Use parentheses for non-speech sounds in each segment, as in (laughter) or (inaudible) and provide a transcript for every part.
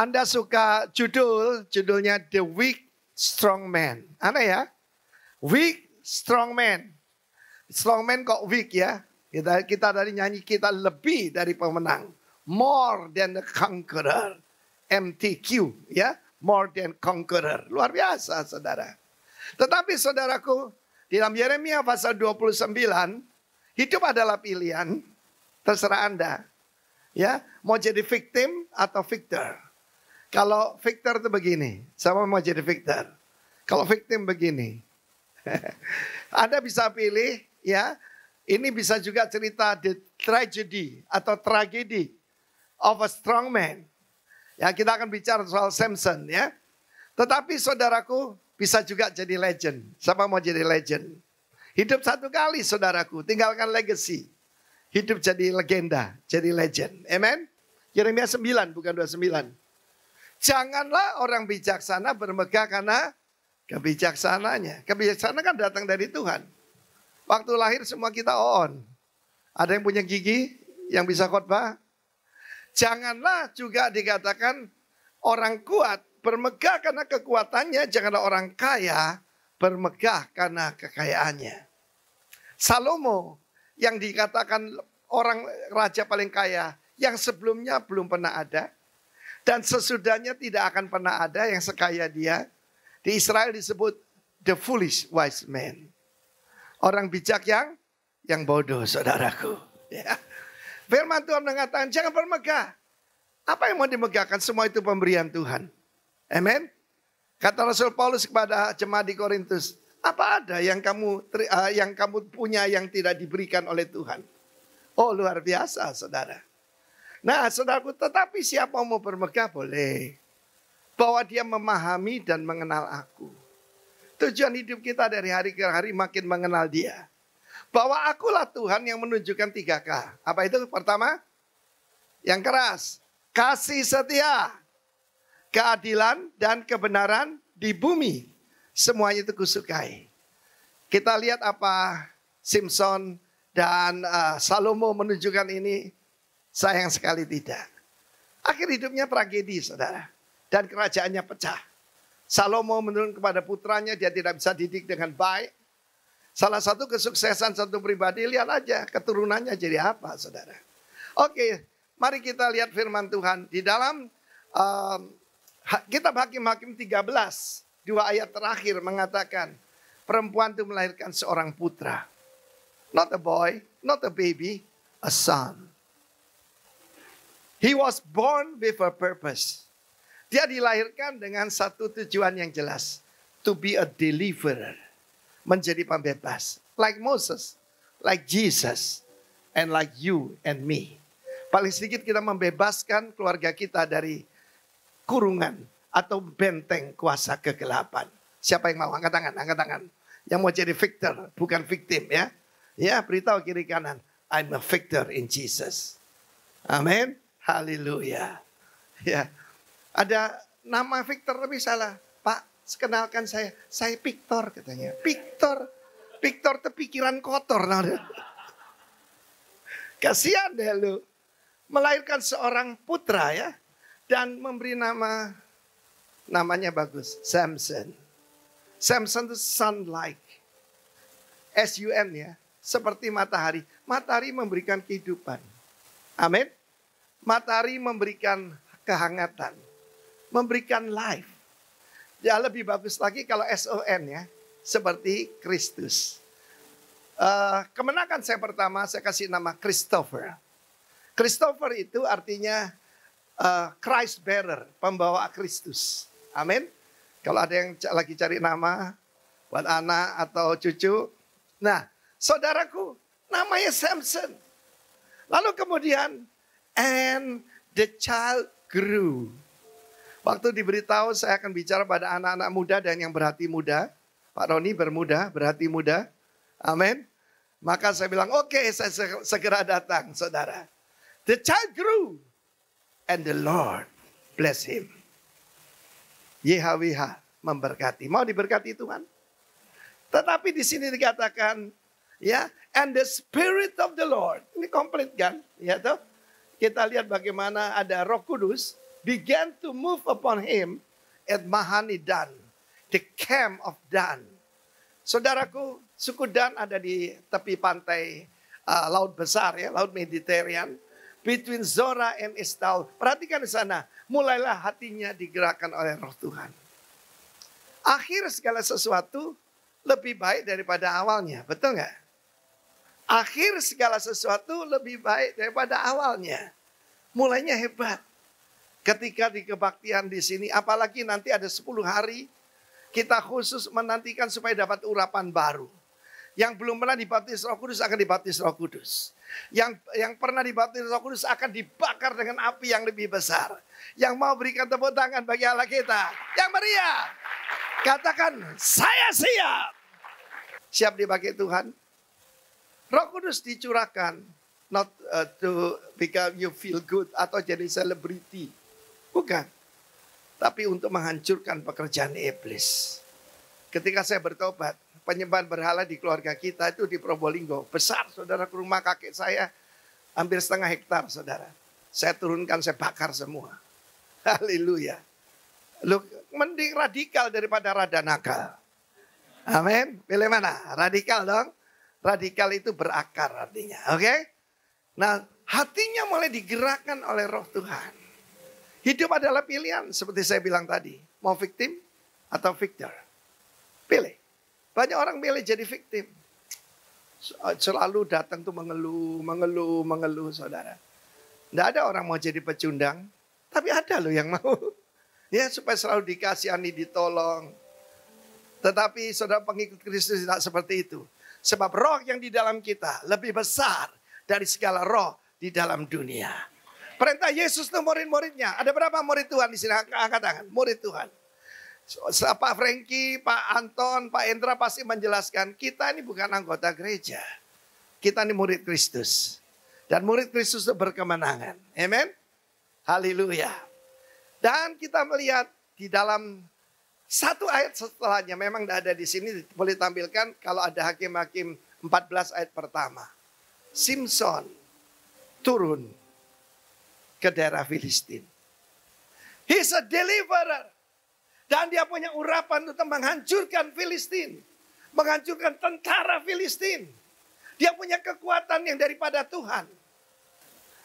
Anda suka judul, judulnya The Weak Strong Man. Aneh ya? Weak Strong Man. Strong Man kok weak ya? Kita, kita dari nyanyi kita lebih dari pemenang. More than the conqueror. MTQ ya. More than conqueror. Luar biasa saudara. Tetapi saudaraku, di dalam Yeremia pasal 29, hidup adalah pilihan. Terserah Anda. Ya, mau jadi victim atau victor. Kalau victor itu begini, sama mau jadi victor. Kalau victim begini. (laughs) Anda bisa pilih ya, ini bisa juga cerita the tragedy atau tragedi of a strong man. Ya, kita akan bicara soal Samson ya. Tetapi saudaraku bisa juga jadi legend. Siapa mau jadi legend? Hidup satu kali saudaraku, tinggalkan legacy. Hidup jadi legenda, jadi legend. Amen? Yeremia 9 bukan 29. Janganlah orang bijaksana bermegah karena kebijaksananya. Kebijaksanaan kan datang dari Tuhan. Waktu lahir semua kita on. Ada yang punya gigi yang bisa khotbah? Janganlah juga dikatakan orang kuat bermegah karena kekuatannya, janganlah orang kaya bermegah karena kekayaannya. Salomo yang dikatakan orang raja paling kaya yang sebelumnya belum pernah ada, dan sesudahnya tidak akan pernah ada yang sekaya dia. Di Israel disebut the foolish wise man. Orang bijak yang yang bodoh, saudaraku. Ya. Firman Tuhan mengatakan, jangan bermegah. Apa yang mau dimegahkan? Semua itu pemberian Tuhan. Amin. Kata Rasul Paulus kepada jemaat di Korintus, apa ada yang kamu eh, yang kamu punya yang tidak diberikan oleh Tuhan? Oh luar biasa, saudara. Nah, saudaraku, tetapi siapa mau bermegah boleh. Bahwa dia memahami dan mengenal aku. Tujuan hidup kita dari hari ke hari makin mengenal dia. Bahwa akulah Tuhan yang menunjukkan tiga k Apa itu pertama? Yang keras. Kasih setia. Keadilan dan kebenaran di bumi. Semuanya itu kusukai. Kita lihat apa Simpson dan uh, Salomo menunjukkan ini Sayang sekali tidak. Akhir hidupnya tragedi saudara. Dan kerajaannya pecah. Salomo menurun kepada putranya, dia tidak bisa didik dengan baik. Salah satu kesuksesan satu pribadi, lihat aja keturunannya jadi apa saudara. Oke, mari kita lihat firman Tuhan. Di dalam um, kitab Hakim-Hakim 13, dua ayat terakhir mengatakan, perempuan itu melahirkan seorang putra. Not a boy, not a baby, a son. He was born with a purpose. Dia dilahirkan dengan satu tujuan yang jelas. To be a deliverer. Menjadi pembebas. Like Moses. Like Jesus. And like you and me. Paling sedikit kita membebaskan keluarga kita dari kurungan atau benteng kuasa kegelapan. Siapa yang mau angkat tangan? Angkat tangan. Yang mau jadi victor, bukan victim ya. Ya, beritahu kiri kanan. I'm a victor in Jesus. Amen. Haleluya. Ya. Ada nama Victor tapi salah. Pak, Sekenalkan saya. Saya Victor katanya. Victor. Victor tepikiran kotor. Kasihan deh lu. Melahirkan seorang putra ya. Dan memberi nama. Namanya bagus. Samson. Samson itu sun-like. Sunlight, like s u n ya. Seperti matahari. Matahari memberikan kehidupan. Amin. Matahari memberikan kehangatan, memberikan life. Ya lebih bagus lagi kalau SON ya, seperti Kristus. Uh, kemenangan saya pertama saya kasih nama Christopher. Christopher itu artinya uh, Christ bearer, pembawa Kristus. Amin. Kalau ada yang lagi cari nama buat anak atau cucu. Nah, saudaraku, namanya Samson. Lalu kemudian And the child grew. Waktu diberitahu saya akan bicara pada anak-anak muda dan yang berhati muda. Pak Roni bermuda, berhati muda. Amin. Maka saya bilang, oke okay, saya segera datang saudara. The child grew and the Lord bless him. YHWH memberkati. Mau diberkati Tuhan? Tetapi di sini dikatakan, ya, and the spirit of the Lord. Ini komplit kan? Ya tuh kita lihat bagaimana ada Roh Kudus began to move upon him at Mahani Dan, the camp of Dan. Saudaraku, suku Dan ada di tepi pantai uh, laut besar ya, laut Mediterania between Zora and Estal. Perhatikan di sana, mulailah hatinya digerakkan oleh Roh Tuhan. Akhir segala sesuatu lebih baik daripada awalnya, betul nggak? akhir segala sesuatu lebih baik daripada awalnya. Mulainya hebat. Ketika di kebaktian di sini, apalagi nanti ada 10 hari, kita khusus menantikan supaya dapat urapan baru. Yang belum pernah dibaptis roh kudus akan dibaptis roh kudus. Yang yang pernah dibaptis roh kudus akan dibakar dengan api yang lebih besar. Yang mau berikan tepuk tangan bagi Allah kita. Yang meriah. Katakan, saya siap. Siap dipakai Tuhan. Roh Kudus dicurahkan not uh, to become you feel good atau jadi selebriti. Bukan. Tapi untuk menghancurkan pekerjaan iblis. Ketika saya bertobat, penyembahan berhala di keluarga kita itu di Probolinggo. Besar saudara ke rumah kakek saya hampir setengah hektar saudara. Saya turunkan, saya bakar semua. (laughs) Haleluya. Lu mending radikal daripada rada nakal. Amin. Pilih mana? Radikal dong. Radikal itu berakar artinya, oke? Okay? Nah, hatinya mulai digerakkan oleh roh Tuhan. Hidup adalah pilihan seperti saya bilang tadi. Mau victim atau victor. Pilih. Banyak orang pilih jadi victim. Selalu datang tuh mengeluh, mengeluh, mengeluh saudara. Tidak ada orang mau jadi pecundang. Tapi ada loh yang mau. (laughs) Ya supaya selalu dikasihani, ditolong. Tetapi saudara pengikut Kristus tidak seperti itu. Sebab roh yang di dalam kita lebih besar dari segala roh di dalam dunia. Perintah Yesus itu murid-muridnya. Ada berapa murid Tuhan di sini? Angkat tangan. Murid Tuhan. Pak Franky, Pak Anton, Pak Indra pasti menjelaskan kita ini bukan anggota gereja. Kita ini murid Kristus. Dan murid Kristus itu berkemenangan. Amen. Haleluya. Dan kita melihat di dalam satu ayat setelahnya memang tidak ada di sini boleh tampilkan kalau ada hakim-hakim 14 ayat pertama. Simpson turun ke daerah Filistin. He's a deliverer. Dan dia punya urapan untuk menghancurkan Filistin. Menghancurkan tentara Filistin. Dia punya kekuatan yang daripada Tuhan.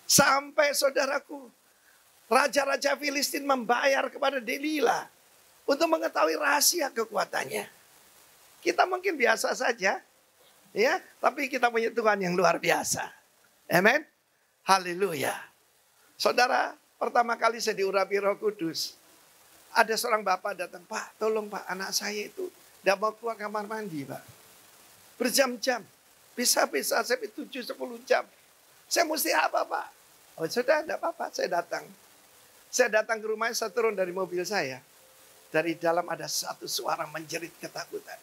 Sampai saudaraku, raja-raja Filistin membayar kepada Delilah untuk mengetahui rahasia kekuatannya. Kita mungkin biasa saja, ya, tapi kita punya Tuhan yang luar biasa. Amen. Haleluya. Saudara, pertama kali saya diurapi Roh Kudus, ada seorang bapak datang, "Pak, tolong Pak, anak saya itu tidak mau keluar kamar mandi, Pak." Berjam-jam. Bisa-bisa sampai 7 10 jam. Saya mesti apa, Pak? Oh, sudah, tidak apa-apa, saya datang. Saya datang ke rumahnya, saya turun dari mobil saya. Dari dalam ada satu suara menjerit ketakutan.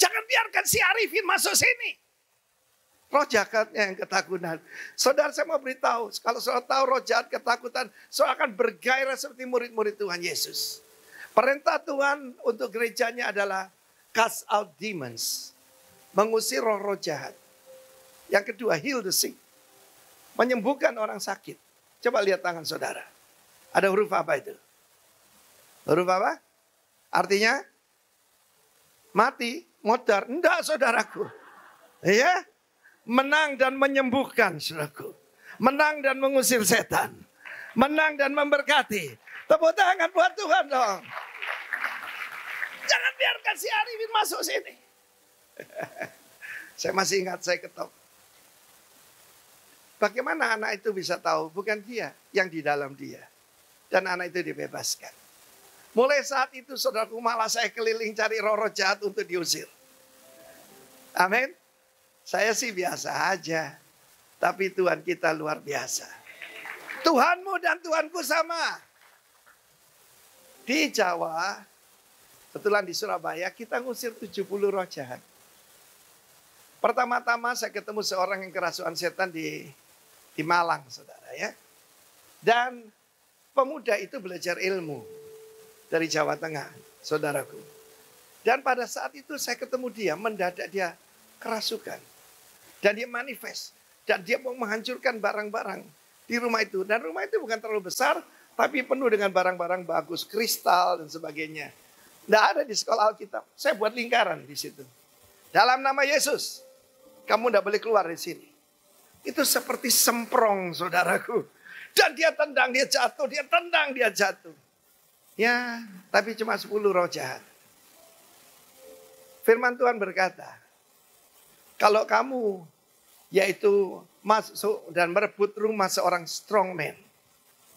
Jangan biarkan si Arifin masuk sini. Roh jahatnya yang ketakutan. Saudara saya mau beritahu, kalau saudara tahu roh jahat ketakutan, saudara akan bergairah seperti murid-murid Tuhan Yesus. Perintah Tuhan untuk gerejanya adalah cast out demons. Mengusir roh-roh jahat. Yang kedua, heal the sick. Menyembuhkan orang sakit. Coba lihat tangan saudara. Ada huruf apa itu? Huruf apa? Artinya mati, modar. Enggak saudaraku. Ya, menang dan menyembuhkan saudaraku. Menang dan mengusir setan. Menang dan memberkati. Tepuk tangan buat Tuhan dong. Jangan biarkan si Arifin masuk sini. (laughs) saya masih ingat saya ketok. Bagaimana anak itu bisa tahu? Bukan dia, yang di dalam dia. Dan anak itu dibebaskan. Mulai saat itu saudaraku malah saya keliling cari roro jahat untuk diusir. Amin. Saya sih biasa aja. Tapi Tuhan kita luar biasa. Tuhanmu dan Tuhanku sama. Di Jawa, kebetulan di Surabaya, kita ngusir 70 roh jahat. Pertama-tama saya ketemu seorang yang kerasukan setan di di Malang, saudara ya. Dan pemuda itu belajar ilmu dari Jawa Tengah, saudaraku. Dan pada saat itu saya ketemu dia, mendadak dia kerasukan. Dan dia manifest. Dan dia mau menghancurkan barang-barang di rumah itu. Dan rumah itu bukan terlalu besar, tapi penuh dengan barang-barang bagus, kristal dan sebagainya. Tidak ada di sekolah Alkitab. Saya buat lingkaran di situ. Dalam nama Yesus, kamu tidak boleh keluar dari sini. Itu seperti semprong, saudaraku. Dan dia tendang, dia jatuh, dia tendang, dia jatuh. Ya, tapi cuma 10 roh jahat. Firman Tuhan berkata, kalau kamu yaitu masuk dan merebut rumah seorang strongman.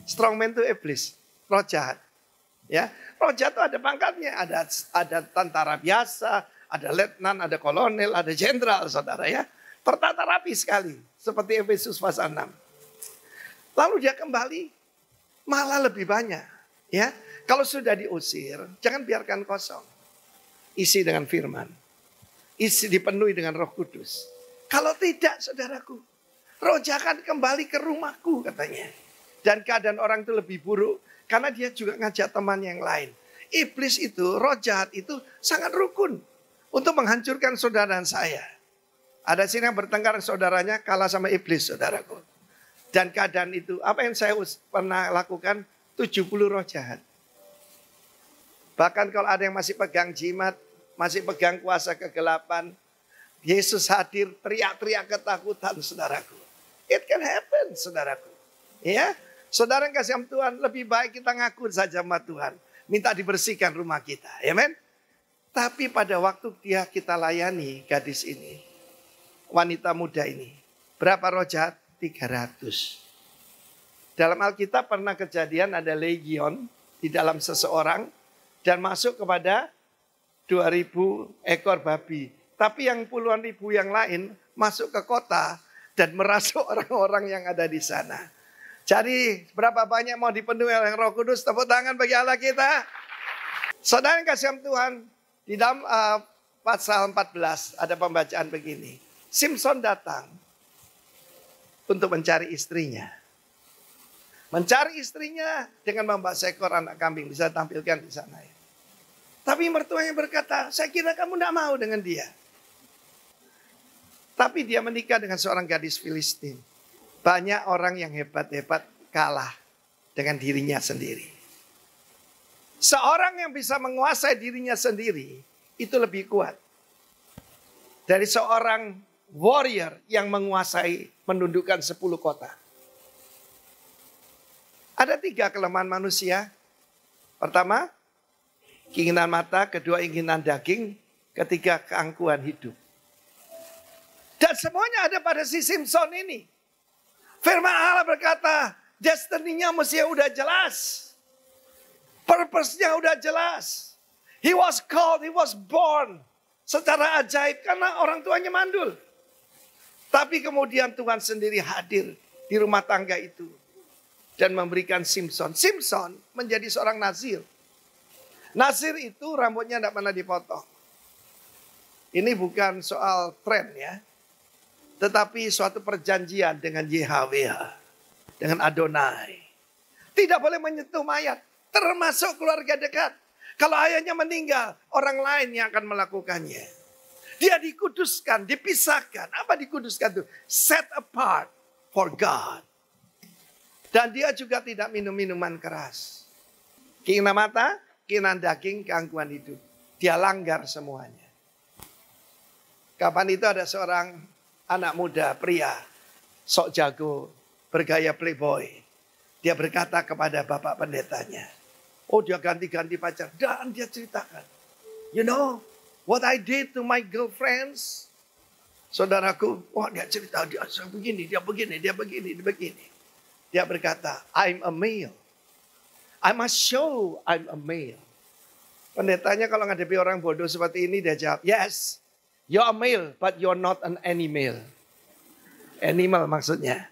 Strongman itu iblis, roh jahat. Ya, roh jahat itu ada pangkatnya, ada ada tentara biasa, ada letnan, ada kolonel, ada jenderal, saudara ya. Tertata rapi sekali, seperti Efesus pasal 6. Lalu dia kembali, malah lebih banyak. Ya, kalau sudah diusir, jangan biarkan kosong. Isi dengan firman. Isi dipenuhi dengan roh kudus. Kalau tidak saudaraku, roh jahat kembali ke rumahku katanya. Dan keadaan orang itu lebih buruk karena dia juga ngajak teman yang lain. Iblis itu, roh jahat itu sangat rukun untuk menghancurkan saudara dan saya. Ada sini yang bertengkar saudaranya kalah sama iblis saudaraku. Dan keadaan itu, apa yang saya pernah lakukan? 70 roh jahat. Bahkan kalau ada yang masih pegang jimat, masih pegang kuasa kegelapan, Yesus hadir teriak-teriak ketakutan saudaraku. It can happen saudaraku. Ya, Saudara yang kasih Tuhan, lebih baik kita ngaku saja sama Tuhan. Minta dibersihkan rumah kita. ya men Tapi pada waktu dia kita layani gadis ini. Wanita muda ini. Berapa roh jahat? 300. Dalam Alkitab pernah kejadian ada legion di dalam seseorang dan masuk kepada 2000 ekor babi. Tapi yang puluhan ribu yang lain masuk ke kota dan merasuk (laughs) orang-orang yang ada di sana. Jadi berapa banyak mau dipenuhi oleh Roh Kudus? Tepuk tangan bagi Allah kita. Saudara yang kasih Tuhan, di dalam uh, pasal 14 ada pembacaan begini. Simpson datang untuk mencari istrinya. Mencari istrinya dengan membawa seekor anak kambing. Bisa tampilkan di sana ya. Tapi mertuanya berkata, saya kira kamu tidak mau dengan dia. Tapi dia menikah dengan seorang gadis Filistin. Banyak orang yang hebat-hebat kalah dengan dirinya sendiri. Seorang yang bisa menguasai dirinya sendiri itu lebih kuat dari seorang warrior yang menguasai menundukkan sepuluh kota. Ada tiga kelemahan manusia. Pertama, keinginan mata, kedua keinginan daging, ketiga keangkuhan hidup. Dan semuanya ada pada si Simpson ini. Firman Allah berkata, destiny-nya mesti udah jelas. Purpose-nya udah jelas. He was called, he was born. Secara ajaib karena orang tuanya mandul. Tapi kemudian Tuhan sendiri hadir di rumah tangga itu. Dan memberikan Simpson. Simpson menjadi seorang nazir. Nasir itu rambutnya tidak pernah dipotong. Ini bukan soal tren ya. Tetapi suatu perjanjian dengan YHWH. Dengan Adonai. Tidak boleh menyentuh mayat. Termasuk keluarga dekat. Kalau ayahnya meninggal, orang lain yang akan melakukannya. Dia dikuduskan, dipisahkan. Apa dikuduskan itu? Set apart for God. Dan dia juga tidak minum minuman keras. Keinginan mata, kemiskinan daging, gangguan hidup. Dia langgar semuanya. Kapan itu ada seorang anak muda, pria, sok jago, bergaya playboy. Dia berkata kepada bapak pendetanya, oh dia ganti-ganti pacar. Dan dia ceritakan, you know what I did to my girlfriends? Saudaraku, wah oh, dia cerita, dia begini, dia begini, dia begini, dia begini. Dia berkata, I'm a male. I must show I'm a male. Pendetanya kalau ngadepi orang bodoh seperti ini dia jawab, yes, you're a male, but you're not an animal. Animal maksudnya.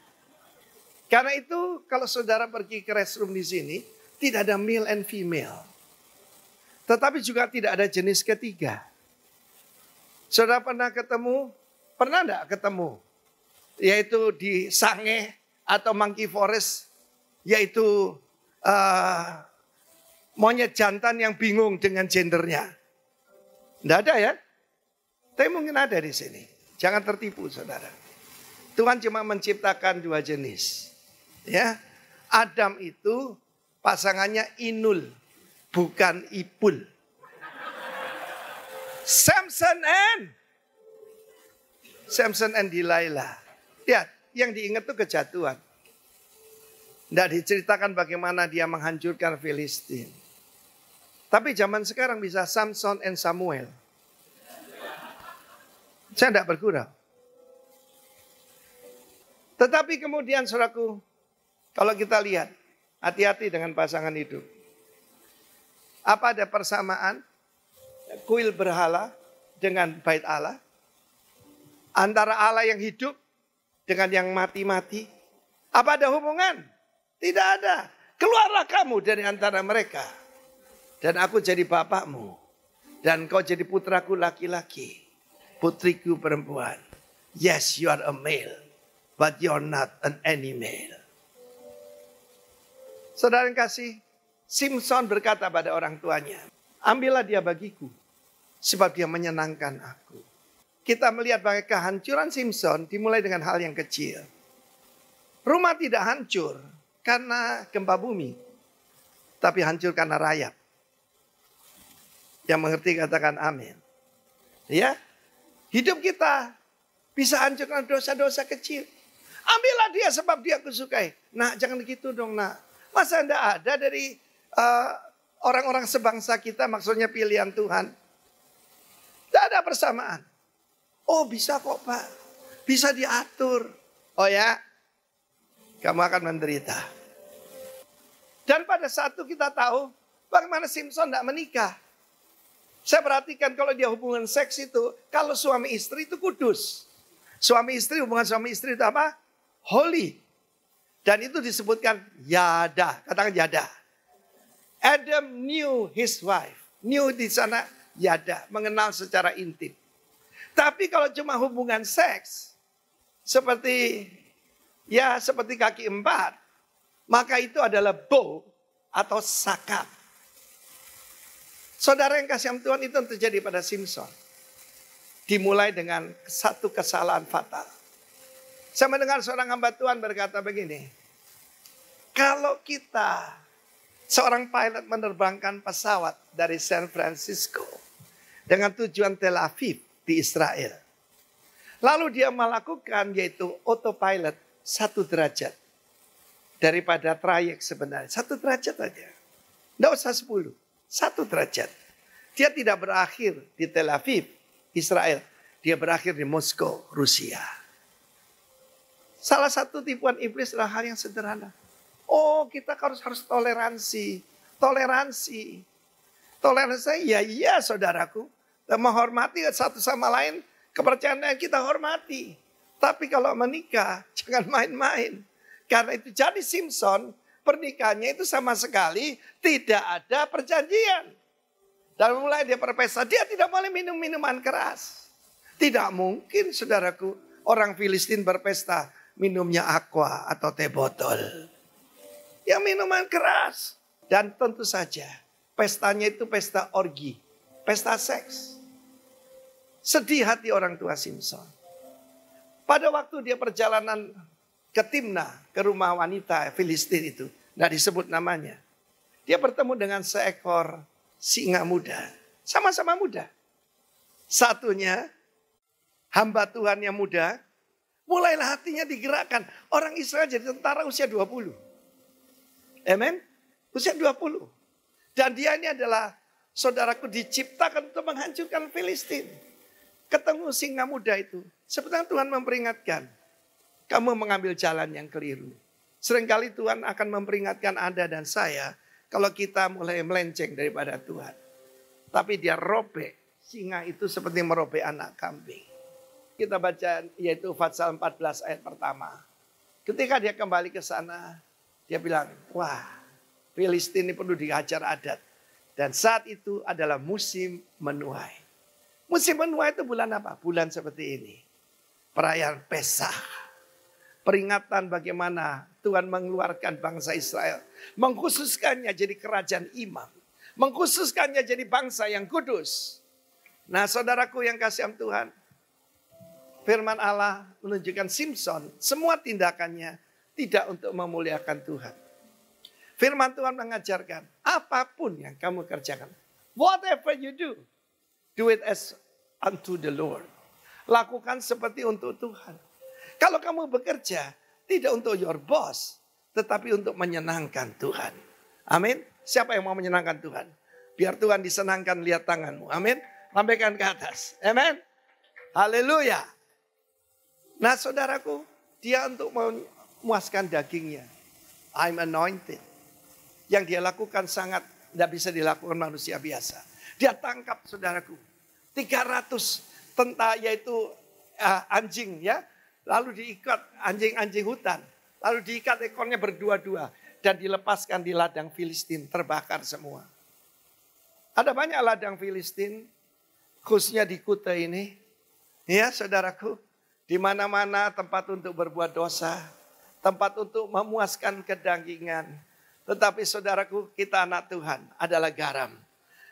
Karena itu kalau saudara pergi ke restroom di sini, tidak ada male and female. Tetapi juga tidak ada jenis ketiga. Saudara pernah ketemu, pernah enggak ketemu? Yaitu di Sange atau Monkey Forest, yaitu uh, monyet jantan yang bingung dengan gendernya. Tidak ada ya. Tapi mungkin ada di sini. Jangan tertipu saudara. Tuhan cuma menciptakan dua jenis. Ya, Adam itu pasangannya Inul, bukan Ipul. Samson and Samson and Delilah. Lihat, yang diingat tuh kejatuhan. Tidak diceritakan bagaimana dia menghancurkan Filistin. Tapi zaman sekarang bisa Samson and Samuel. Saya tidak bergurau. Tetapi kemudian suraku, kalau kita lihat, hati-hati dengan pasangan hidup. Apa ada persamaan kuil berhala dengan bait Allah? Antara Allah yang hidup dengan yang mati-mati. Apa ada hubungan? Tidak ada. Keluarlah kamu dari antara mereka. Dan aku jadi bapakmu. Dan kau jadi putraku laki-laki. Putriku perempuan. Yes, you are a male. But you are not an any male. Saudara yang kasih, Simpson berkata pada orang tuanya, ambillah dia bagiku, sebab dia menyenangkan aku. Kita melihat bahwa kehancuran Simpson dimulai dengan hal yang kecil. Rumah tidak hancur, karena gempa bumi, tapi hancur karena rayap. Yang mengerti katakan amin. Ya, hidup kita bisa hancur karena dosa-dosa kecil. Ambillah dia sebab dia kusukai. Nah, jangan begitu dong, nak. Masa Anda ada dari orang eh, orang-orang sebangsa kita maksudnya pilihan Tuhan? Tidak ada persamaan. Oh, bisa kok, Pak. Bisa diatur. Oh ya, kamu akan menderita. Dan pada satu kita tahu bagaimana Simpson tidak menikah. Saya perhatikan kalau dia hubungan seks itu, kalau suami istri itu kudus. Suami istri, hubungan suami istri itu apa? Holy. Dan itu disebutkan yada, katakan yada. Adam knew his wife. Knew di sana yada, mengenal secara intim. Tapi kalau cuma hubungan seks, seperti ya seperti kaki empat, maka itu adalah bow atau sakat. Saudara yang kasih Tuhan itu terjadi pada Simpson. Dimulai dengan satu kesalahan fatal. Saya mendengar seorang hamba Tuhan berkata begini, kalau kita seorang pilot menerbangkan pesawat dari San Francisco dengan tujuan Tel Aviv di Israel. Lalu dia melakukan yaitu autopilot satu derajat daripada trayek sebenarnya. Satu derajat aja. Tidak usah sepuluh. Satu derajat. Dia tidak berakhir di Tel Aviv, Israel. Dia berakhir di Moskow, Rusia. Salah satu tipuan iblis adalah hal yang sederhana. Oh kita harus harus toleransi. Toleransi. Toleransi ya iya saudaraku. Dan menghormati satu sama lain. Kepercayaan kita hormati. Tapi kalau menikah, (laughs) jangan main-main. Karena itu jadi Simpson, pernikahannya itu sama sekali tidak ada perjanjian. Dan mulai dia berpesta, dia tidak boleh minum minuman keras. Tidak mungkin saudaraku, orang Filistin berpesta minumnya aqua atau teh botol. Ya minuman keras. Dan tentu saja pestanya itu pesta orgi, pesta seks. Sedih hati orang tua Simpson. Pada waktu dia perjalanan ke Timna, ke rumah wanita Filistin itu, tidak disebut namanya. Dia bertemu dengan seekor singa muda, sama-sama muda. Satunya hamba Tuhan yang muda, mulailah hatinya digerakkan. Orang Israel jadi tentara usia 20. Amen? Usia 20. Dan dia ini adalah saudaraku diciptakan untuk menghancurkan Filistin ketemu singa muda itu. Sebetulnya Tuhan memperingatkan, kamu mengambil jalan yang keliru. Seringkali Tuhan akan memperingatkan Anda dan saya kalau kita mulai melenceng daripada Tuhan. Tapi dia robek, singa itu seperti merobek anak kambing. Kita baca yaitu Fatsal 14 ayat pertama. Ketika dia kembali ke sana, dia bilang, wah Filistin ini perlu dihajar adat. Dan saat itu adalah musim menuai. Musim penuh itu bulan apa? Bulan seperti ini. Perayaan Pesah. Peringatan bagaimana Tuhan mengeluarkan bangsa Israel. Mengkhususkannya jadi kerajaan imam. Mengkhususkannya jadi bangsa yang kudus. Nah saudaraku yang kasih Tuhan. Firman Allah menunjukkan Simpson. Semua tindakannya tidak untuk memuliakan Tuhan. Firman Tuhan mengajarkan, apapun yang kamu kerjakan, whatever you do, do it as unto the Lord. Lakukan seperti untuk Tuhan. Kalau kamu bekerja, tidak untuk your boss, tetapi untuk menyenangkan Tuhan. Amin. Siapa yang mau menyenangkan Tuhan? Biar Tuhan disenangkan lihat tanganmu. Amin. Sampaikan ke atas. Amin. Haleluya. Nah saudaraku, dia untuk memuaskan dagingnya. I'm anointed. Yang dia lakukan sangat tidak bisa dilakukan manusia biasa. Dia tangkap saudaraku 300 tenta yaitu uh, anjing ya. Lalu diikat anjing-anjing hutan. Lalu diikat ekornya berdua-dua dan dilepaskan di ladang Filistin terbakar semua. Ada banyak ladang Filistin khususnya di Kuta ini. Ya saudaraku, di mana-mana tempat untuk berbuat dosa, tempat untuk memuaskan kedagingan. Tetapi saudaraku, kita anak Tuhan adalah garam.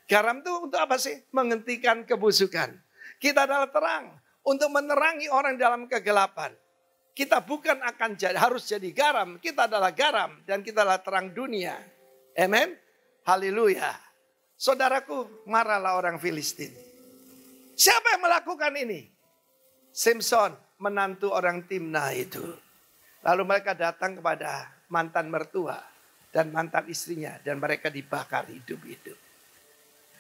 Garam itu untuk apa sih? Menghentikan kebusukan. Kita adalah terang untuk menerangi orang dalam kegelapan. Kita bukan akan jadi, harus jadi garam, kita adalah garam dan kita adalah terang dunia. Amen. Haleluya. Saudaraku, marahlah orang Filistin. Siapa yang melakukan ini? Simpson, menantu orang Timna itu. Lalu mereka datang kepada mantan mertua dan mantan istrinya dan mereka dibakar hidup-hidup.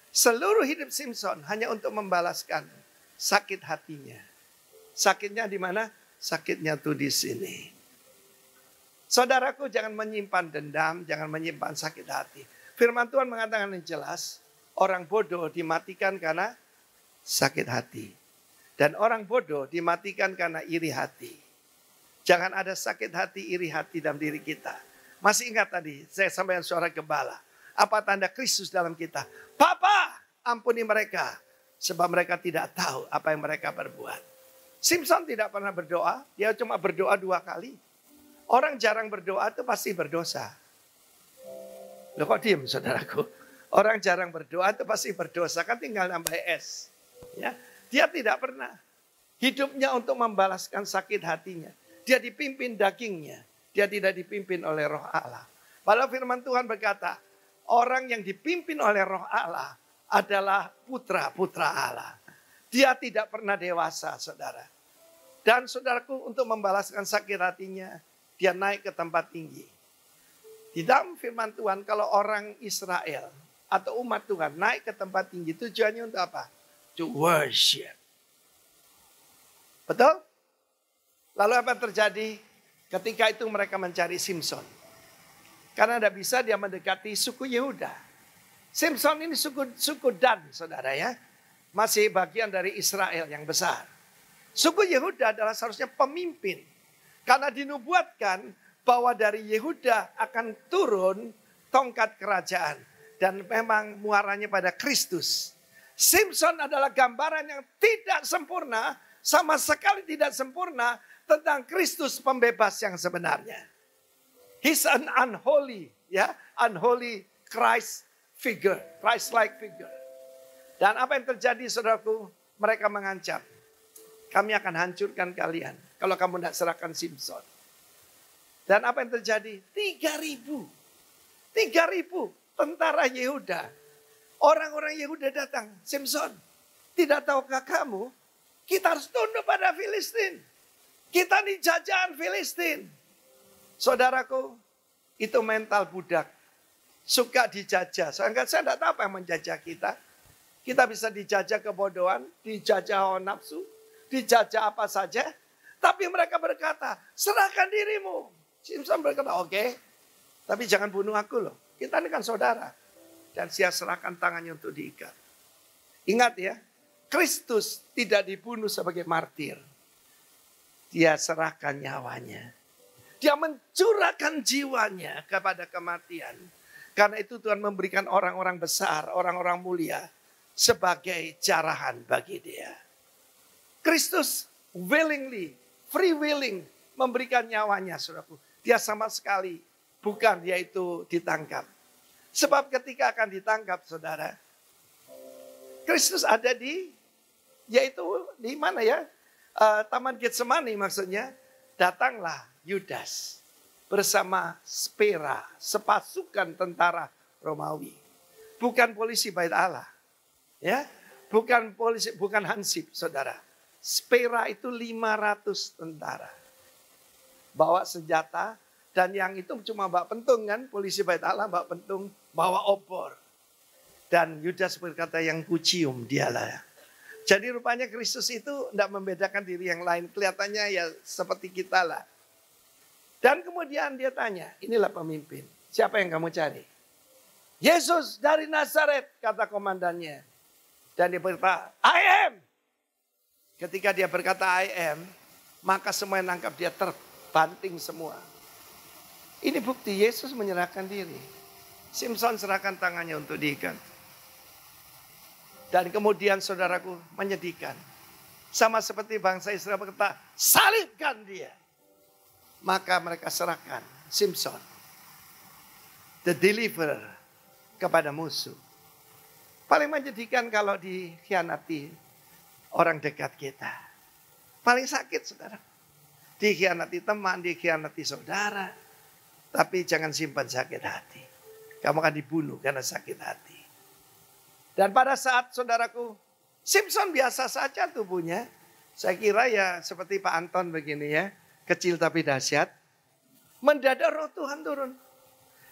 Seluruh hidup Simpson hanya untuk membalaskan sakit hatinya. Sakitnya di mana? Sakitnya tuh di sini. Saudaraku jangan menyimpan dendam, jangan menyimpan sakit hati. Firman Tuhan mengatakan yang jelas, orang bodoh dimatikan karena sakit hati. Dan orang bodoh dimatikan karena iri hati. Jangan ada sakit hati, iri hati dalam diri kita. Masih ingat tadi, saya sampaikan suara gembala apa tanda Kristus dalam kita. Papa, ampuni mereka. Sebab mereka tidak tahu apa yang mereka berbuat. Simpson tidak pernah berdoa. Dia cuma berdoa dua kali. Orang jarang berdoa itu pasti berdosa. Loh kok diem saudaraku? Orang jarang berdoa itu pasti berdosa. Kan tinggal nambah es. Ya, dia tidak pernah. Hidupnya untuk membalaskan sakit hatinya. Dia dipimpin dagingnya. Dia tidak dipimpin oleh roh Allah. Padahal firman Tuhan berkata, orang yang dipimpin oleh roh Allah adalah putra-putra Allah. Dia tidak pernah dewasa, saudara. Dan saudaraku untuk membalaskan sakit hatinya, dia naik ke tempat tinggi. Di dalam firman Tuhan, kalau orang Israel atau umat Tuhan naik ke tempat tinggi, tujuannya untuk apa? To worship. Betul? Lalu apa terjadi? Ketika itu mereka mencari Simpson. Karena tidak bisa dia mendekati suku Yehuda. Simpson ini suku, suku Dan, saudara ya. Masih bagian dari Israel yang besar. Suku Yehuda adalah seharusnya pemimpin. Karena dinubuatkan bahwa dari Yehuda akan turun tongkat kerajaan. Dan memang muaranya pada Kristus. Simpson adalah gambaran yang tidak sempurna, sama sekali tidak sempurna tentang Kristus pembebas yang sebenarnya. He's an unholy, ya, unholy Christ figure, Christ-like figure. Dan apa yang terjadi saudaraku? Mereka mengancam. Kami akan hancurkan kalian kalau kamu tidak serahkan Simpson. Dan apa yang terjadi? 3000. 3000 tentara Yehuda. Orang-orang Yehuda datang. Simpson, tidak tahukah kamu? Kita harus tunduk pada Filistin. Kita dijajahan Filistin. Saudaraku, itu mental budak. Suka dijajah. saya tidak tahu apa yang menjajah kita. Kita bisa dijajah kebodohan, dijajah hawa nafsu, dijajah apa saja. Tapi mereka berkata, serahkan dirimu. Simpson berkata, oke, okay, tapi jangan bunuh aku loh. Kita ini kan saudara. Dan sia serahkan tangannya untuk diikat. Ingat ya, Kristus tidak dibunuh sebagai martir. Dia serahkan nyawanya dia mencurahkan jiwanya kepada kematian. Karena itu Tuhan memberikan orang-orang besar, orang-orang mulia sebagai jarahan bagi dia. Kristus willingly, free willing memberikan nyawanya saudaraku. Dia sama sekali bukan yaitu ditangkap. Sebab ketika akan ditangkap saudara, Kristus ada di yaitu di mana ya? Eh, Taman Getsemani maksudnya. Datanglah Yudas bersama Spera, sepasukan tentara Romawi. Bukan polisi bait Allah. Ya, bukan polisi, bukan hansip, Saudara. Spera itu 500 tentara. Bawa senjata dan yang itu cuma bawa pentung kan, polisi bait Allah bawa pentung, bawa obor. Dan Yudas berkata yang kucium dialah. Jadi rupanya Kristus itu tidak membedakan diri yang lain. Kelihatannya ya seperti kita lah dan kemudian dia tanya, inilah pemimpin. Siapa yang kamu cari? Yesus dari Nazaret, kata komandannya. Dan dia berkata, I am. Ketika dia berkata I am, maka semua yang nangkap dia terbanting semua. Ini bukti Yesus menyerahkan diri. Simpson serahkan tangannya untuk diikat. Dan kemudian saudaraku menyedihkan. Sama seperti bangsa Israel berkata, salibkan dia. Maka mereka serahkan Simpson, the deliverer, kepada musuh. Paling menjadikan kalau dikhianati orang dekat kita. Paling sakit saudara. Dikhianati teman, dikhianati saudara. Tapi jangan simpan sakit hati. Kamu akan dibunuh karena sakit hati. Dan pada saat saudaraku, Simpson biasa saja tubuhnya. Saya kira ya seperti Pak Anton begini ya kecil tapi dahsyat. Mendadak roh Tuhan turun.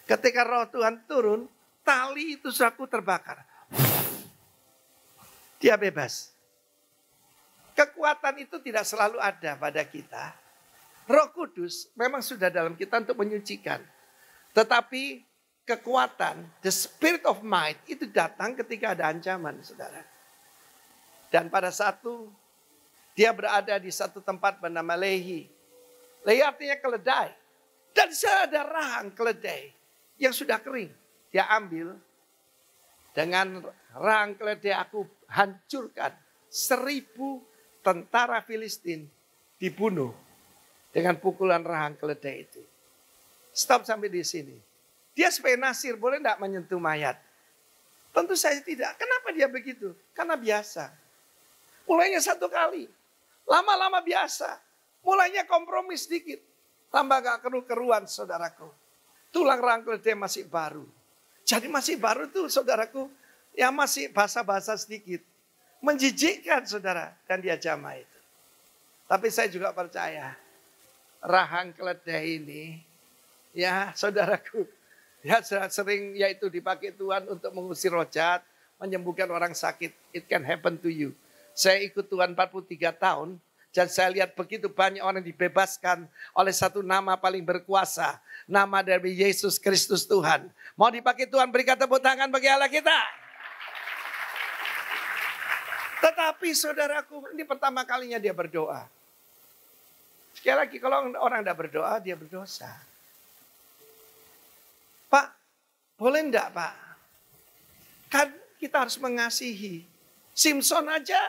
Ketika roh Tuhan turun, tali itu saku terbakar. Dia bebas. Kekuatan itu tidak selalu ada pada kita. Roh Kudus memang sudah dalam kita untuk menyucikan. Tetapi kekuatan, the spirit of might itu datang ketika ada ancaman, saudara. Dan pada satu, dia berada di satu tempat bernama Lehi. Lei iya, artinya keledai. Dan saya ada rahang keledai yang sudah kering. Dia ambil dengan rahang keledai aku hancurkan seribu tentara Filistin dibunuh dengan pukulan rahang keledai itu. Stop sampai di sini. Dia sebagai nasir boleh tidak menyentuh mayat? Tentu saya tidak. Kenapa dia begitu? Karena biasa. Mulainya satu kali. Lama-lama biasa. Mulainya kompromi sedikit. Tambah gak keru-keruan saudaraku. Tulang rangkul dia masih baru. Jadi masih baru tuh saudaraku. Yang masih basa-basa sedikit. Menjijikkan saudara. Dan dia jama itu. Tapi saya juga percaya. Rahang keledai ini. Ya saudaraku. Ya sering yaitu dipakai Tuhan untuk mengusir rojat. Menyembuhkan orang sakit. It can happen to you. Saya ikut Tuhan 43 tahun dan saya lihat begitu banyak orang dibebaskan oleh satu nama paling berkuasa. Nama dari Yesus Kristus Tuhan. Mau dipakai Tuhan berikan tepuk tangan bagi Allah kita. Tetapi saudaraku ini pertama kalinya dia berdoa. Sekali lagi kalau orang tidak berdoa dia berdosa. Pak, boleh enggak Pak? Kan kita harus mengasihi. Simpson aja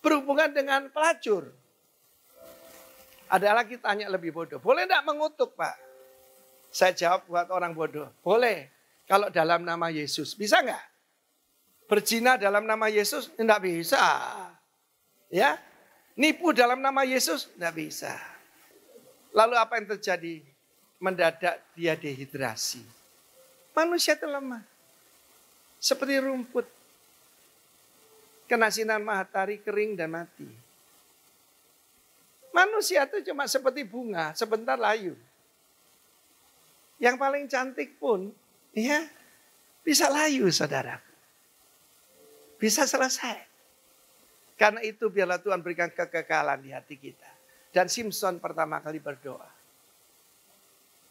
berhubungan dengan pelacur. Ada lagi tanya lebih bodoh. Boleh tidak mengutuk Pak? Saya jawab buat orang bodoh. Boleh. Kalau dalam nama Yesus. Bisa nggak? Berzina dalam nama Yesus? Tidak bisa. Ya, Nipu dalam nama Yesus? Tidak bisa. Lalu apa yang terjadi? Mendadak dia dehidrasi. Manusia itu lemah. Seperti rumput. Kena sinar matahari kering dan mati. Manusia itu cuma seperti bunga, sebentar layu. Yang paling cantik pun, ya, bisa layu saudara. Bisa selesai. Karena itu biarlah Tuhan berikan kekekalan di hati kita. Dan Simpson pertama kali berdoa.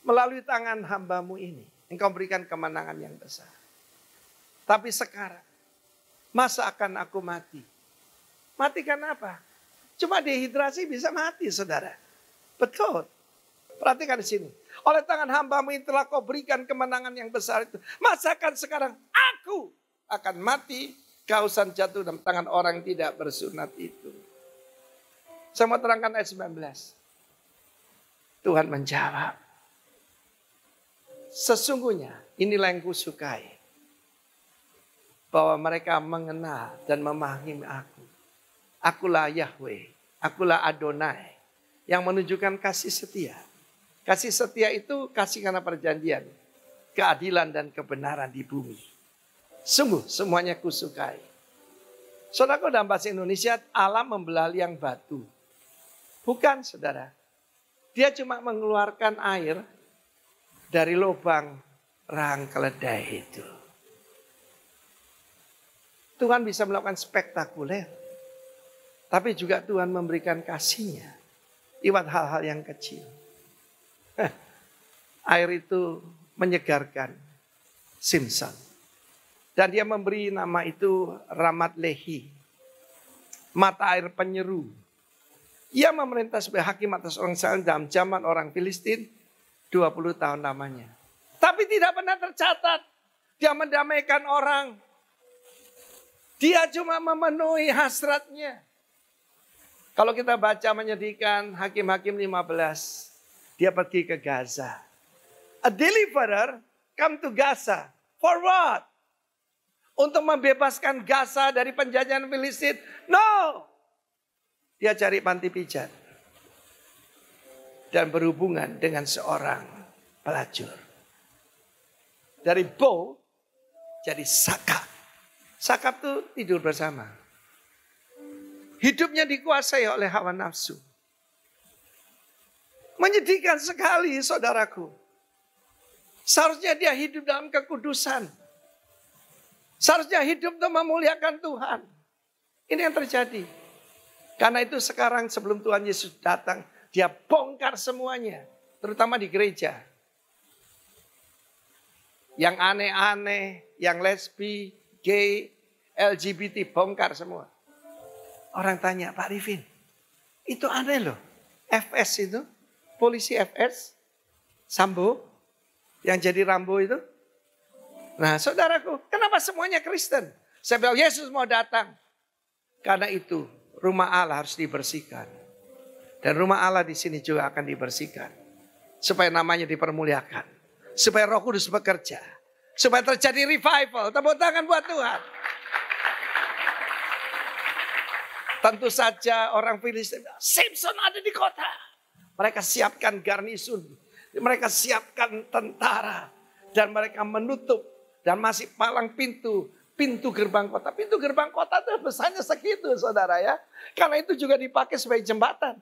Melalui tangan hambamu ini, engkau berikan kemenangan yang besar. Tapi sekarang, masa akan aku mati? Mati karena apa? Cuma dehidrasi bisa mati saudara. Betul. Perhatikan di sini. Oleh tangan hambamu yang telah kau berikan kemenangan yang besar itu. Masakan sekarang aku akan mati. Kausan jatuh dalam tangan orang tidak bersunat itu. Saya mau terangkan ayat 19. Tuhan menjawab. Sesungguhnya inilah yang kusukai. Bahwa mereka mengenal dan memahami aku Akulah Yahweh, akulah Adonai yang menunjukkan kasih setia. Kasih setia itu kasih karena perjanjian, keadilan dan kebenaran di bumi. Sungguh semuanya kusukai. Saudaraku dalam bahasa Indonesia alam membelah liang batu. Bukan saudara. Dia cuma mengeluarkan air dari lubang rahang keledai itu. Tuhan bisa melakukan spektakuler. Tapi juga Tuhan memberikan kasihnya Iwat hal-hal yang kecil. Air itu menyegarkan Simpson. Dan dia memberi nama itu Ramat Lehi. Mata air penyeru. Ia memerintah sebagai hakim atas orang Israel dalam zaman orang Filistin 20 tahun lamanya. Tapi tidak pernah tercatat. Dia mendamaikan orang. Dia cuma memenuhi hasratnya. Kalau kita baca menyedihkan Hakim-Hakim 15, dia pergi ke Gaza. A deliverer come to Gaza. For what? Untuk membebaskan Gaza dari penjajahan Filistin? No! Dia cari panti pijat. Dan berhubungan dengan seorang pelacur. Dari Bo jadi Saka. Saka itu tidur bersama. Hidupnya dikuasai oleh hawa nafsu. Menyedihkan sekali saudaraku. Seharusnya dia hidup dalam kekudusan. Seharusnya hidup untuk memuliakan Tuhan. Ini yang terjadi. Karena itu sekarang sebelum Tuhan Yesus datang, dia bongkar semuanya. Terutama di gereja. Yang aneh-aneh, yang lesbi, gay, LGBT, bongkar semua. Orang tanya, Pak Rifin, itu aneh loh. FS itu, polisi FS, Sambo, yang jadi Rambo itu. Nah saudaraku, kenapa semuanya Kristen? Saya bilang, Yesus mau datang. Karena itu, rumah Allah harus dibersihkan. Dan rumah Allah di sini juga akan dibersihkan. Supaya namanya dipermuliakan. Supaya roh kudus bekerja. Supaya terjadi revival. Tepuk tangan buat Tuhan. Tentu saja orang Filistin, Simpson ada di kota. Mereka siapkan garnisun, mereka siapkan tentara, dan mereka menutup dan masih palang pintu, pintu gerbang kota. Pintu gerbang kota itu besarnya segitu saudara ya. Karena itu juga dipakai sebagai jembatan.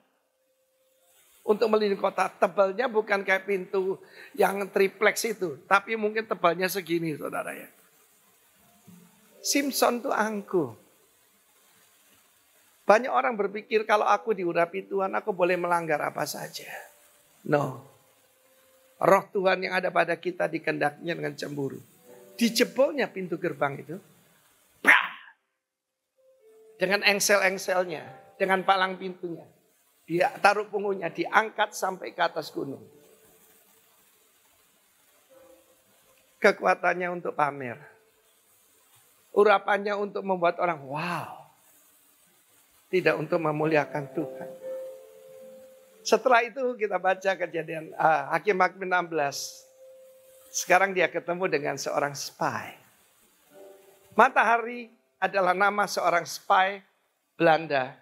Untuk melindungi kota, tebalnya bukan kayak pintu yang triplex itu. Tapi mungkin tebalnya segini saudara ya. Simpson tuh angkuh. Banyak orang berpikir kalau aku diurapi Tuhan, aku boleh melanggar apa saja. No. Roh Tuhan yang ada pada kita dikendaknya dengan cemburu. jebolnya pintu gerbang itu. Bah! Dengan engsel-engselnya. Dengan palang pintunya. Dia taruh punggungnya, diangkat sampai ke atas gunung. Kekuatannya untuk pamer. Urapannya untuk membuat orang, wow tidak untuk memuliakan Tuhan. Setelah itu kita baca kejadian uh, Hakim Hakim 16. Sekarang dia ketemu dengan seorang spy. Matahari adalah nama seorang spy Belanda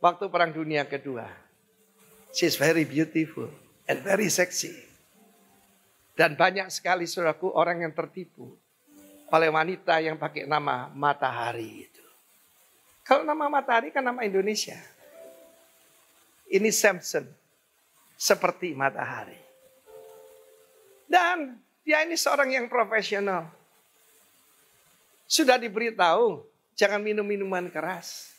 waktu Perang Dunia Kedua. She's very beautiful and very sexy. Dan banyak sekali suraku orang yang tertipu oleh wanita yang pakai nama matahari itu. Kalau nama matahari kan nama Indonesia. Ini Samson. Seperti matahari. Dan dia ini seorang yang profesional. Sudah diberitahu jangan minum minuman keras.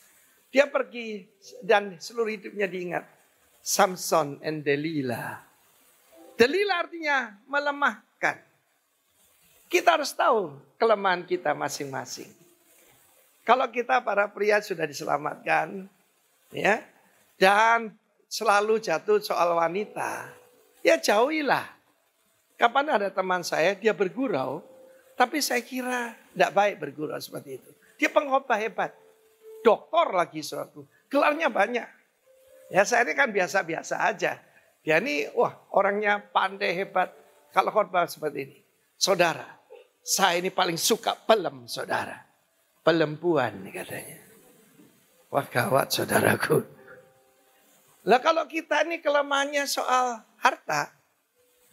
Dia pergi dan seluruh hidupnya diingat. Samson and Delilah. Delilah artinya melemahkan. Kita harus tahu kelemahan kita masing-masing. Kalau kita para pria sudah diselamatkan, ya, dan selalu jatuh soal wanita, ya jauhilah. Kapan ada teman saya, dia bergurau, tapi saya kira tidak baik bergurau seperti itu. Dia pengkhotbah hebat, doktor lagi suatu, gelarnya banyak. Ya saya ini kan biasa-biasa aja. Dia ya, ini wah orangnya pandai hebat. Kalau khotbah seperti ini, saudara, saya ini paling suka pelem saudara pelempuan katanya. Wah gawat saudaraku. Lah kalau kita ini kelemahannya soal harta,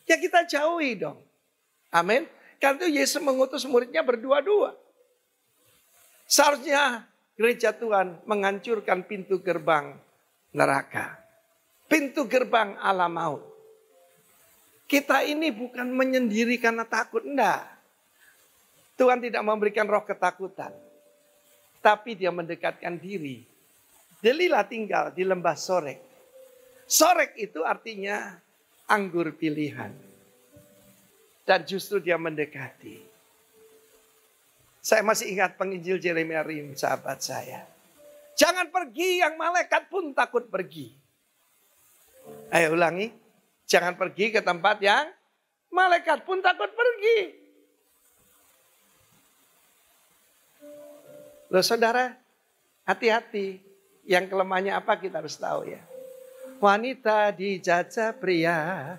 ya kita jauhi dong. Amin. Karena itu Yesus mengutus muridnya berdua-dua. Seharusnya gereja Tuhan menghancurkan pintu gerbang neraka. Pintu gerbang alam maut. Kita ini bukan menyendiri karena takut, enggak. Tuhan tidak memberikan roh ketakutan tapi dia mendekatkan diri. Delilah tinggal di lembah Sorek. Sorek itu artinya anggur pilihan. Dan justru dia mendekati. Saya masih ingat penginjil Jeremia Rim, sahabat saya. Jangan pergi yang malaikat pun takut pergi. Ayo ulangi. Jangan pergi ke tempat yang malaikat pun takut pergi. Loh saudara, hati-hati. Yang kelemahannya apa kita harus tahu ya. Wanita dijajah pria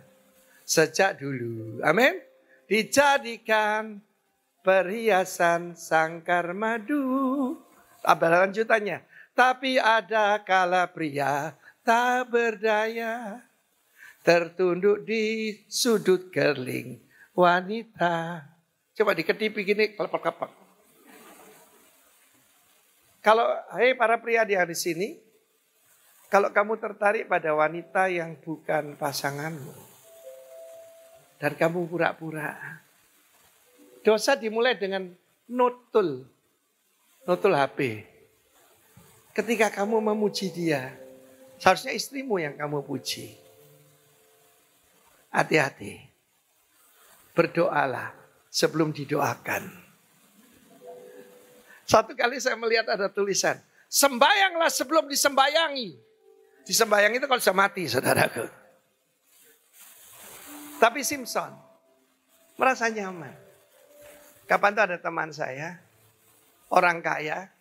sejak dulu. Amin. Dijadikan perhiasan sangkar madu. Apa lanjutannya. Tapi ada kala pria tak berdaya. Tertunduk di sudut gerling wanita. Coba diketipi gini, kelepak-kelepak. Kalau hei para pria di hari sini, kalau kamu tertarik pada wanita yang bukan pasanganmu dan kamu pura-pura, dosa dimulai dengan notul, notul HP. Ketika kamu memuji dia, seharusnya istrimu yang kamu puji. Hati-hati, berdoalah sebelum didoakan. Satu kali saya melihat ada tulisan, sembayanglah sebelum disembayangi. Disembayangi itu kalau sudah mati, saudaraku. Tapi Simpson merasa nyaman. Kapan itu ada teman saya, orang kaya,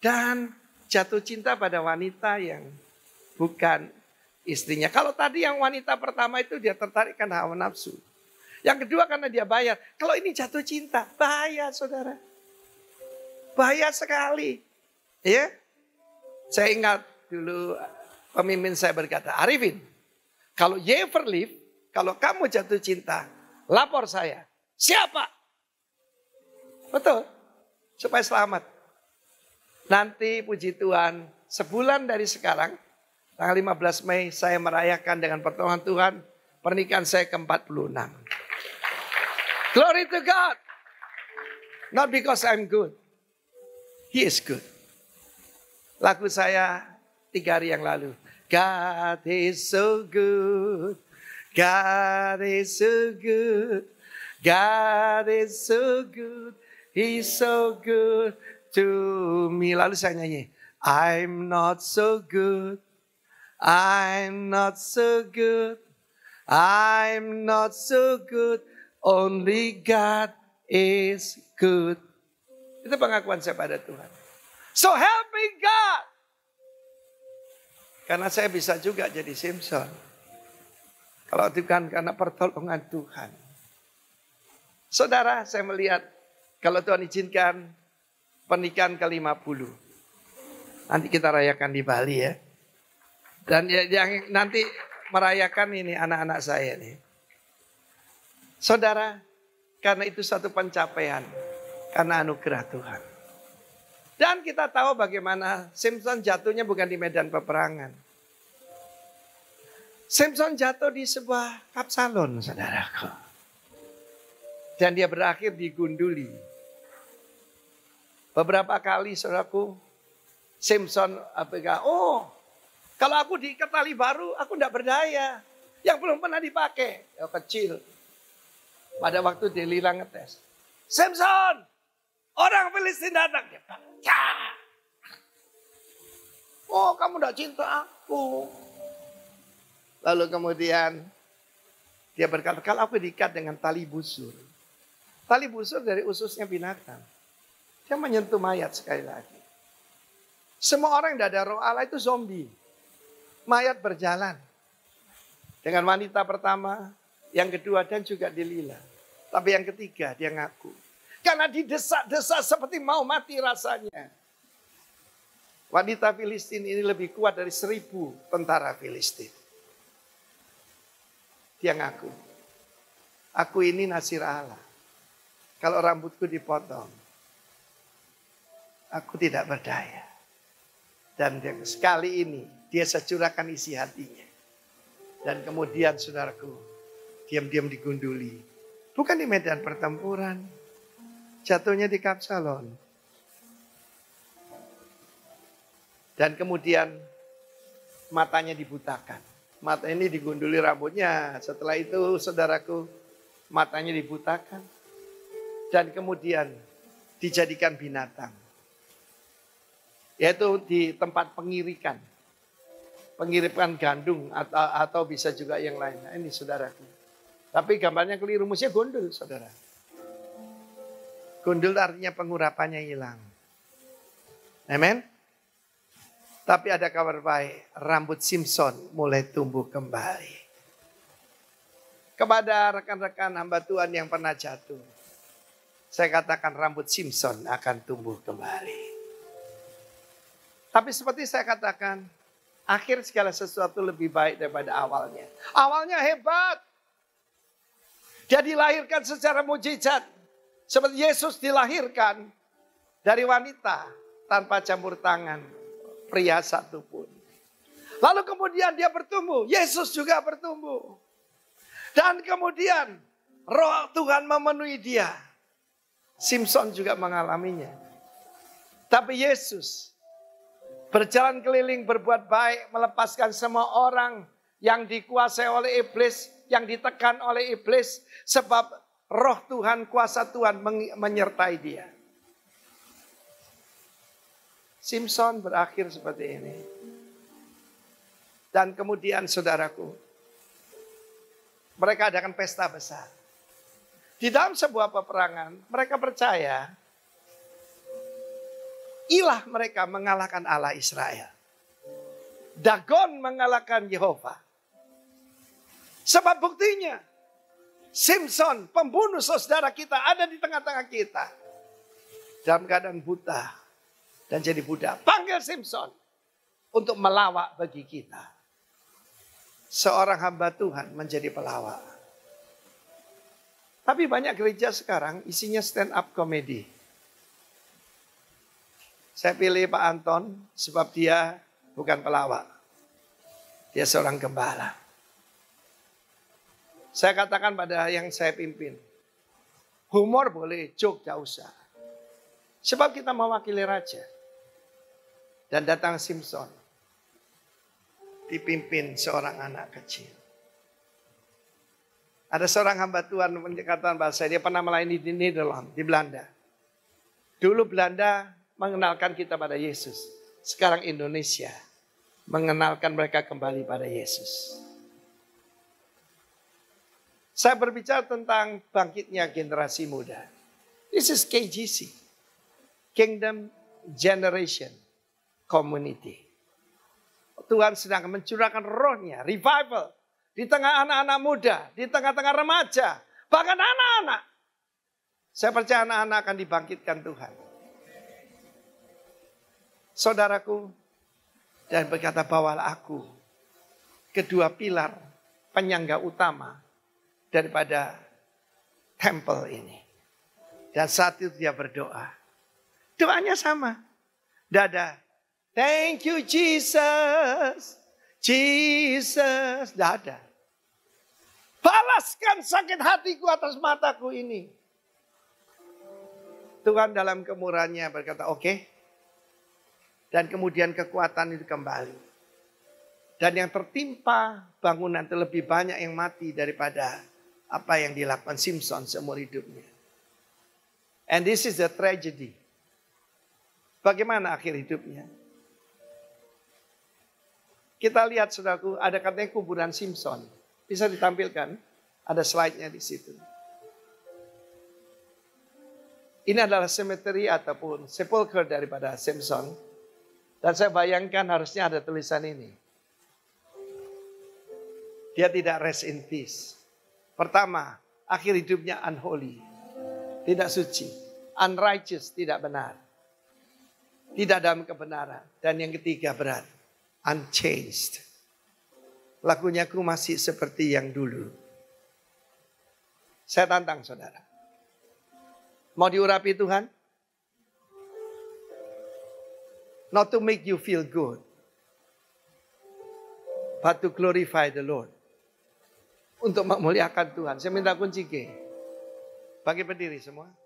dan jatuh cinta pada wanita yang bukan istrinya. Kalau tadi yang wanita pertama itu dia tertarik karena hawa nafsu. Yang kedua karena dia bayar. Kalau ini jatuh cinta, bahaya saudara. Bahaya sekali. Ya. Saya ingat dulu pemimpin saya berkata, Arifin, kalau ye live, kalau kamu jatuh cinta, lapor saya. Siapa? Betul. Supaya selamat. Nanti puji Tuhan, sebulan dari sekarang, tanggal 15 Mei, saya merayakan dengan pertolongan Tuhan, pernikahan saya ke-46. Glory to God. Not because I'm good. He is good. Lagu saya tiga hari yang lalu. God is so good. God is so good. God is so good. He's so good to me. Lalu saya nyanyi. I'm not so good. I'm not so good. I'm not so good. Only God is good. Itu pengakuan saya pada Tuhan. So help me God. Karena saya bisa juga jadi Simpson. Kalau itu kan karena pertolongan Tuhan. Saudara, saya melihat kalau Tuhan izinkan pernikahan ke-50. Nanti kita rayakan di Bali ya. Dan ya, yang nanti merayakan ini anak-anak saya nih. Saudara, karena itu satu pencapaian. Karena anugerah Tuhan. Dan kita tahu bagaimana Simpson jatuhnya bukan di medan peperangan. Simpson jatuh di sebuah kapsalon, saudaraku. Dan dia berakhir di gunduli. Beberapa kali, saudaraku, Simpson, apakah, oh, kalau aku diikat tali baru, aku tidak berdaya. Yang belum pernah dipakai. oh, kecil. Pada waktu dia lilang ngetes. Simpson, Orang Filistin datang. Dia bangga. Ya. Oh kamu tidak cinta aku. Lalu kemudian dia berkata, kalau aku diikat dengan tali busur. Tali busur dari ususnya binatang. Dia menyentuh mayat sekali lagi. Semua orang yang tidak ada roh Allah itu zombie. Mayat berjalan. Dengan wanita pertama, yang kedua dan juga Delila. Tapi yang ketiga dia ngaku. Karena didesak-desak seperti mau mati rasanya. Wanita Filistin ini lebih kuat dari seribu tentara Filistin. Dia ngaku. Aku ini nasir Allah. Kalau rambutku dipotong. Aku tidak berdaya. Dan dia, sekali ini dia securahkan isi hatinya. Dan kemudian saudaraku, diam-diam digunduli. Bukan di medan pertempuran, jatuhnya di kapsalon. Dan kemudian matanya dibutakan. Mata ini digunduli rambutnya. Setelah itu saudaraku matanya dibutakan. Dan kemudian dijadikan binatang. Yaitu di tempat pengirikan. Pengirikan gandum atau, atau bisa juga yang Nah, Ini saudaraku. Tapi gambarnya keliru. Mestinya gondol saudara. Gundul artinya pengurapannya hilang. Amen. Tapi ada kabar baik, rambut Simpson mulai tumbuh kembali. Kepada rekan-rekan hamba Tuhan yang pernah jatuh, saya katakan rambut Simpson akan tumbuh kembali. Tapi seperti saya katakan, akhir segala sesuatu lebih baik daripada awalnya. Awalnya hebat. Dia dilahirkan secara mujizat. Seperti Yesus dilahirkan dari wanita tanpa campur tangan pria satu pun. Lalu kemudian dia bertumbuh, Yesus juga bertumbuh. Dan kemudian roh Tuhan memenuhi dia. Simpson juga mengalaminya. Tapi Yesus berjalan keliling berbuat baik, melepaskan semua orang yang dikuasai oleh iblis, yang ditekan oleh iblis sebab roh Tuhan, kuasa Tuhan menyertai dia. Simpson berakhir seperti ini. Dan kemudian saudaraku, mereka adakan pesta besar. Di dalam sebuah peperangan, mereka percaya ilah mereka mengalahkan Allah Israel. Dagon mengalahkan Yehova. Sebab buktinya, Simpson, pembunuh saudara kita ada di tengah-tengah kita. Dalam keadaan buta dan jadi budak. Panggil Simpson untuk melawak bagi kita. Seorang hamba Tuhan menjadi pelawak. Tapi banyak gereja sekarang isinya stand up komedi Saya pilih Pak Anton sebab dia bukan pelawak. Dia seorang gembala. Saya katakan pada yang saya pimpin. Humor boleh, joke gak usah. Sebab kita mewakili raja. Dan datang Simpson. Dipimpin seorang anak kecil. Ada seorang hamba Tuhan menyekatkan bahasa, dia pernah melayani di Nederland, di Belanda. Dulu Belanda mengenalkan kita pada Yesus. Sekarang Indonesia mengenalkan mereka kembali pada Yesus. Saya berbicara tentang bangkitnya generasi muda. This is KGC. Kingdom Generation Community. Tuhan sedang mencurahkan rohnya, revival. Di tengah anak-anak muda, di tengah-tengah remaja, bahkan anak-anak. Saya percaya anak-anak akan dibangkitkan Tuhan. Saudaraku, dan berkata bawalah aku. Kedua pilar penyangga utama daripada temple ini. Dan saat itu dia berdoa. Doanya sama. Dada. Thank you Jesus. Jesus. Dada. Balaskan sakit hatiku atas mataku ini. Tuhan dalam kemurahannya berkata, oke. Okay. Dan kemudian kekuatan itu kembali. Dan yang tertimpa bangunan terlebih banyak yang mati daripada apa yang dilakukan Simpson seumur hidupnya. And this is the tragedy. Bagaimana akhir hidupnya? Kita lihat saudaraku, ada katanya kuburan Simpson. Bisa ditampilkan? Ada slide-nya di situ. Ini adalah cemetery ataupun sepulcher daripada Simpson. Dan saya bayangkan harusnya ada tulisan ini. Dia tidak rest in peace. Pertama, akhir hidupnya unholy. Tidak suci. Unrighteous, tidak benar. Tidak dalam kebenaran. Dan yang ketiga berat. Unchanged. Lakunya ku masih seperti yang dulu. Saya tantang saudara. Mau diurapi Tuhan? Not to make you feel good. But to glorify the Lord untuk memuliakan Tuhan. Saya minta kunci G. Bagi pendiri semua.